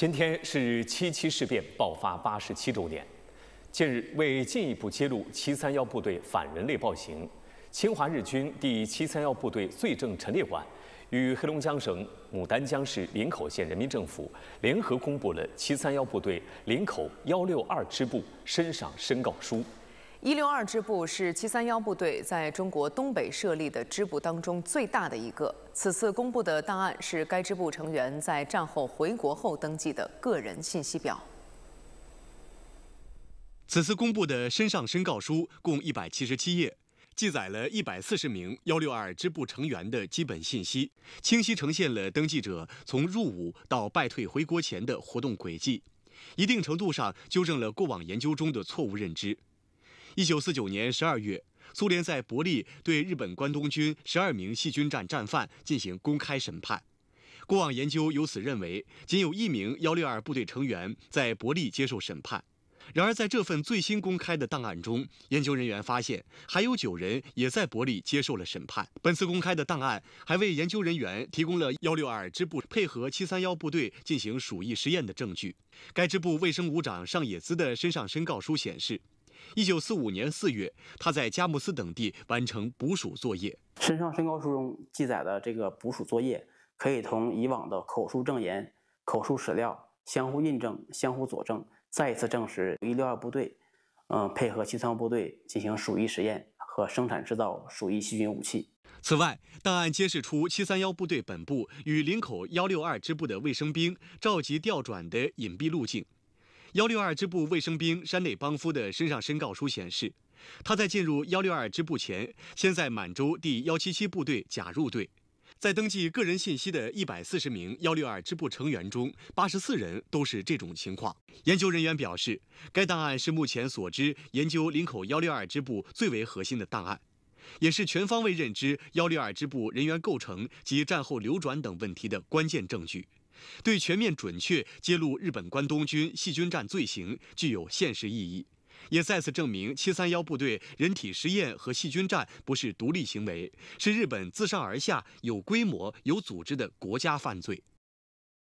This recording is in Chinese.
今天是七七事变爆发八十七周年。近日，为进一步揭露七三幺部队反人类暴行，侵华日军第七三幺部队罪证陈列馆与黑龙江省牡丹江市林口县人民政府联合公布了七三幺部队林口幺六二支部申赏申告书。一六二支部是七三幺部队在中国东北设立的支部当中最大的一个。此次公布的档案是该支部成员在战后回国后登记的个人信息表。此次公布的申上申告书共一百七十七页，记载了一百四十名幺六二支部成员的基本信息，清晰呈现了登记者从入伍到败退回国前的活动轨迹，一定程度上纠正了过往研究中的错误认知。一九四九年十二月，苏联在伯利对日本关东军十二名细菌战战犯进行公开审判。过往研究由此认为，仅有一名幺六二部队成员在伯利接受审判。然而，在这份最新公开的档案中，研究人员发现还有九人也在伯利接受了审判。本次公开的档案还为研究人员提供了幺六二支部配合七三幺部队进行鼠疫实验的证据。该支部卫生武长上野司的身上申告书显示。一九四五年四月，他在佳木斯等地完成捕鼠作业。《身上身高书》中记载的这个捕鼠作业，可以同以往的口述证言、口述史料相互印证、相互佐证，再一次证实一六二部队，嗯，配合七三幺部队进行鼠疫实验和生产制造鼠疫细菌武器。此外，档案揭示出七三幺部队本部与林口幺六二支部的卫生兵召集调转的隐蔽路径。幺六二支部卫生兵山内邦夫的身上申告书显示，他在进入幺六二支部前，先在满洲第幺七七部队假入队。在登记个人信息的一百四十名幺六二支部成员中，八十四人都是这种情况。研究人员表示，该档案是目前所知研究林口幺六二支部最为核心的档案，也是全方位认知幺六二支部人员构成及战后流转等问题的关键证据。对全面准确揭露日本关东军细菌战罪行具有现实意义，也再次证明“七三幺”部队人体实验和细菌战不是独立行为，是日本自上而下有规模、有组织的国家犯罪。